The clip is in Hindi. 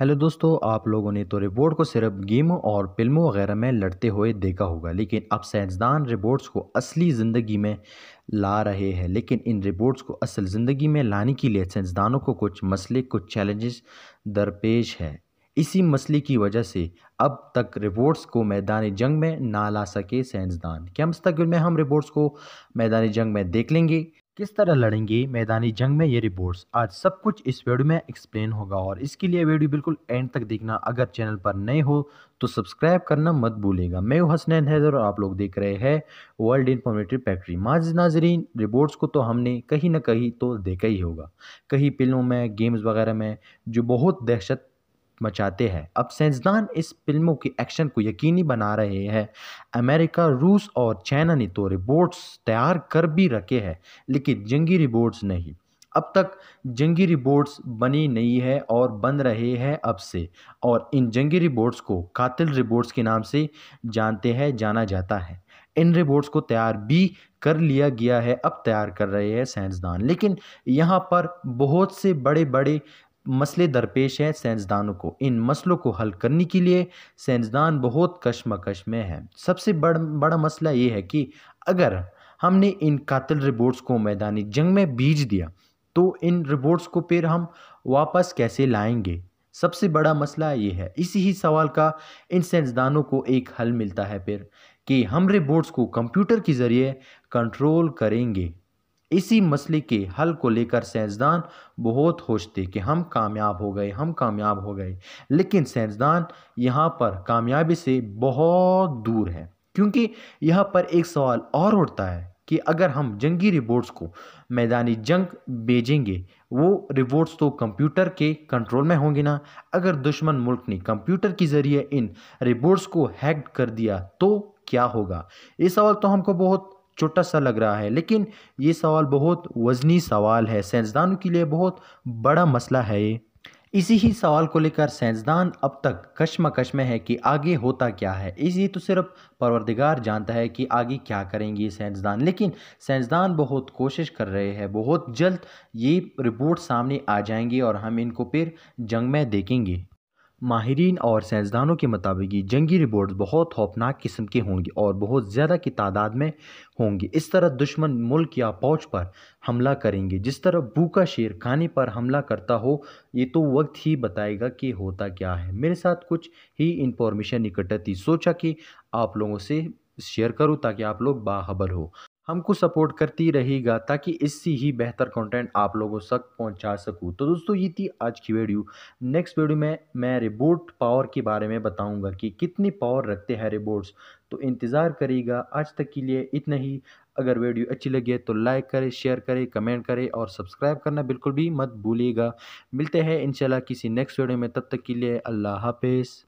हेलो दोस्तों आप लोगों ने तो रिबोट को सिर्फ गेमों और फिल्मों वगैरह में लड़ते हुए देखा होगा लेकिन अब साइंसदान रिबोट्स को असली ज़िंदगी में ला रहे हैं लेकिन इन रिबोट्स को असल ज़िंदगी में लाने के लिए साइंसदानों को कुछ मसले कुछ चैलेंजेस दरपेश है इसी मसले की वजह से अब तक रिबोट्स को मैदान जंग में ना ला सके साइंसदान क्या मुस्तकबिल में हम रिबोट्स को मैदान जंग में देख लेंगे किस तरह लड़ेंगे मैदानी जंग में ये रिपोर्ट्स आज सब कुछ इस वीडियो में एक्सप्लेन होगा और इसके लिए वीडियो बिल्कुल एंड तक देखना अगर चैनल पर नए हो तो सब्सक्राइब करना मत भूलेगा मैं हसनैन हैदर और आप लोग देख रहे हैं वर्ल्ड इंफॉर्मेटिव फैक्ट्री माज नाजरीन रिपोर्ट्स को तो हमने कहीं ना कहीं तो देखा ही होगा कहीं फिल्मों में गेम्स वगैरह में जो बहुत दहशत मचाते हैं अब साइंसदान इस फिल्मों के एक्शन को यकीनी बना रहे हैं अमेरिका रूस और चाइना ने तो रिपोर्ट्स तैयार कर भी रखे हैं लेकिन जंगी रिपोर्ट्स नहीं अब तक जंगी रिपोर्ट्स बनी नहीं है और बन रहे हैं अब से और इन जंगी रिपोर्ट्स को कातिल रिपोर्ट्स के नाम से जानते हैं जाना जाता है इन रिपोर्ट्स को तैयार भी कर लिया गया है अब तैयार कर रहे हैं साइंसदान लेकिन यहाँ पर बहुत से बड़े बड़े मसले दरपेश हैं साइंसदानों को इन मसलों को हल करने के लिए साइंसदान बहुत कशमकश में हैं सबसे बड़ बड़ा मसला ये है कि अगर हमने इन कातिल रिबोट्स को मैदानी जंग में बीज दिया तो इन रिबोट्स को फिर हम वापस कैसे लाएंगे सबसे बड़ा मसला ये है इसी ही सवाल का इन साइंसदानों को एक हल मिलता है फिर कि हम रिबोट्स को कंप्यूटर के ज़रिए कंट्रोल करेंगे इसी मसले के हल को लेकर साइंसदान बहुत खुश थे कि हम कामयाब हो गए हम कामयाब हो गए लेकिन साइंसदान यहाँ पर कामयाबी से बहुत दूर है क्योंकि यहाँ पर एक सवाल और उठता है कि अगर हम जंगी रिबोट्स को मैदानी जंग भेजेंगे वो रिबोट्स तो कंप्यूटर के कंट्रोल में होंगे ना अगर दुश्मन मुल्क ने कंप्यूटर के ज़रिए इन रिबोट्स को हैक कर दिया तो क्या होगा ये सवाल तो हमको बहुत छोटा सा लग रहा है लेकिन ये सवाल बहुत वजनी सवाल है साइंसदानों के लिए बहुत बड़ा मसला है ये इसी ही सवाल को लेकर साइंसदान अब तक कशमकश में है कि आगे होता क्या है इसी तो सिर्फ परवरदिगार जानता है कि आगे क्या करेंगे साइंसदान लेकिन साइंसदान बहुत कोशिश कर रहे हैं बहुत जल्द ये रिपोर्ट सामने आ जाएंगी और हम इनको फिर जंग में देखेंगे माहरीन और साइंसदानों के मुताबिक ये जंगी रिबोट बहुत खौफनाक किस्म के होंगे और बहुत ज़्यादा की तादाद में होंगे इस तरह दुश्मन मुल्क या फौज पर हमला करेंगे जिस तरह भूखा शेर खाने पर हमला करता हो ये तो वक्त ही बताएगा कि होता क्या है मेरे साथ कुछ ही इंफॉर्मेशन इकट्ठा थी सोचा कि आप लोगों से शेयर करूँ ताकि आप लोग बाहबर हो हमको सपोर्ट करती रहेगा ताकि इससे ही बेहतर कंटेंट आप लोगों तक पहुंचा सकूं तो दोस्तों ये थी आज की वीडियो नेक्स्ट वीडियो में मैं रिबोट पावर के बारे में बताऊंगा कि कितनी पावर रखते हैं रिबोट्स तो इंतज़ार करिएगा आज तक के लिए इतना ही अगर वीडियो अच्छी लगी तो लाइक करें शेयर करें कमेंट करें और सब्सक्राइब करना बिल्कुल भी मत भूलिएगा मिलते हैं इनशाला किसी नेक्स्ट वीडियो में तब तक के लिए अल्लाह हाफिज़